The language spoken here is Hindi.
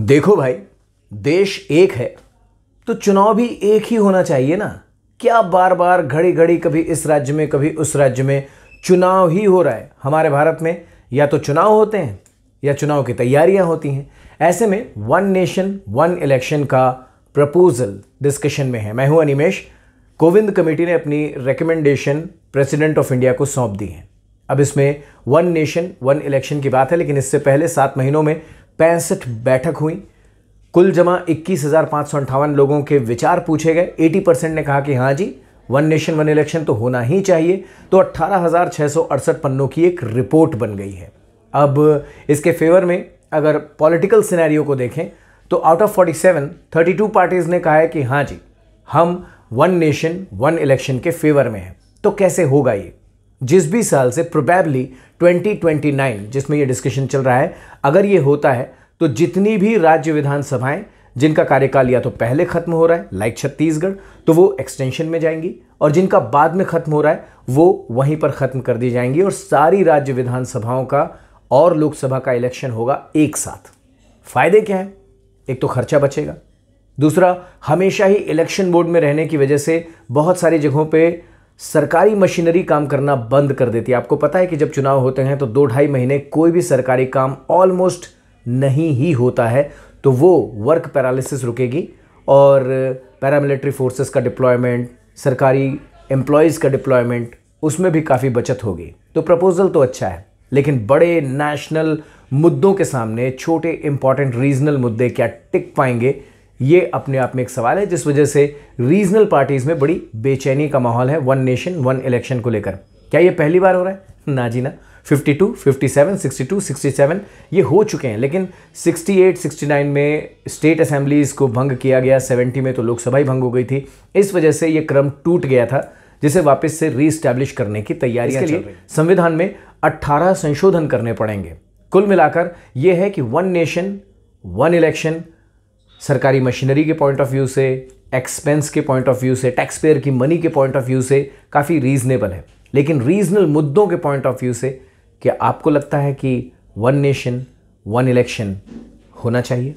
देखो भाई देश एक है तो चुनाव भी एक ही होना चाहिए ना क्या बार बार घड़ी घड़ी कभी इस राज्य में कभी उस राज्य में चुनाव ही हो रहा है हमारे भारत में या तो चुनाव होते हैं या चुनाव की तैयारियां होती हैं ऐसे में वन नेशन वन इलेक्शन का प्रपोजल डिस्कशन में है मैं हूं अनिमेश कोविंद कमेटी ने अपनी रिकमेंडेशन प्रेसिडेंट ऑफ इंडिया को सौंप दी है अब इसमें वन नेशन वन इलेक्शन की बात है लेकिन इससे पहले सात महीनों में पैंसठ बैठक हुई कुल जमा इक्कीस हज़ार पाँच सौ अंठावन लोगों के विचार पूछे गए एटी परसेंट ने कहा कि हाँ जी वन नेशन वन इलेक्शन तो होना ही चाहिए तो अट्ठारह हज़ार छः सौ अड़सठ पन्नों की एक रिपोर्ट बन गई है अब इसके फेवर में अगर पॉलिटिकल सिनेरियो को देखें तो आउट ऑफ 47 32 पार्टीज़ ने कहा है कि हाँ जी हम वन नेशन वन इलेक्शन के फेवर में हैं तो कैसे होगा ये जिस भी साल से प्रोबेबली 2029 जिसमें ये डिस्कशन चल रहा है अगर ये होता है तो जितनी भी राज्य विधानसभाएं जिनका कार्यकाल या तो पहले खत्म हो रहा है लाइक छत्तीसगढ़ तो वो एक्सटेंशन में जाएंगी और जिनका बाद में खत्म हो रहा है वो वहीं पर ख़त्म कर दी जाएंगी और सारी राज्य विधानसभाओं का और लोकसभा का इलेक्शन होगा एक साथ फायदे क्या हैं एक तो खर्चा बचेगा दूसरा हमेशा ही इलेक्शन बोर्ड में रहने की वजह से बहुत सारी जगहों पर सरकारी मशीनरी काम करना बंद कर देती है आपको पता है कि जब चुनाव होते हैं तो दो ढाई महीने कोई भी सरकारी काम ऑलमोस्ट नहीं ही होता है तो वो वर्क पैरालिसिस रुकेगी और पैरामिलिट्री फोर्सेस का डिप्लॉयमेंट सरकारी एम्प्लॉयज़ का डिप्लॉयमेंट उसमें भी काफ़ी बचत होगी तो प्रपोज़ल तो अच्छा है लेकिन बड़े नेशनल मुद्दों के सामने छोटे इंपॉर्टेंट रीजनल मुद्दे क्या टिक पाएंगे ये अपने आप में एक सवाल है जिस वजह से रीजनल पार्टीज़ में बड़ी बेचैनी का माहौल है वन नेशन वन इलेक्शन को लेकर क्या ये पहली बार हो रहा है ना जी ना 52, 57, 62, 67 ये हो चुके हैं लेकिन 68, 69 में स्टेट असेंबलीज़ को भंग किया गया 70 में तो लोकसभा ही भंग हो गई थी इस वजह से ये क्रम टूट गया था जिसे वापस से रीस्टैब्लिश करने की तैयारी के लिए संविधान में 18 संशोधन करने पड़ेंगे कुल मिलाकर यह है कि वन नेशन वन इलेक्शन सरकारी मशीनरी के पॉइंट ऑफ व्यू से एक्सपेंस के पॉइंट ऑफ व्यू से टैक्स पेयर की मनी के पॉइंट ऑफ व्यू से काफ़ी रीजनेबल है लेकिन रीजनल मुद्दों के पॉइंट ऑफ व्यू से क्या आपको लगता है कि वन नेशन वन इलेक्शन होना चाहिए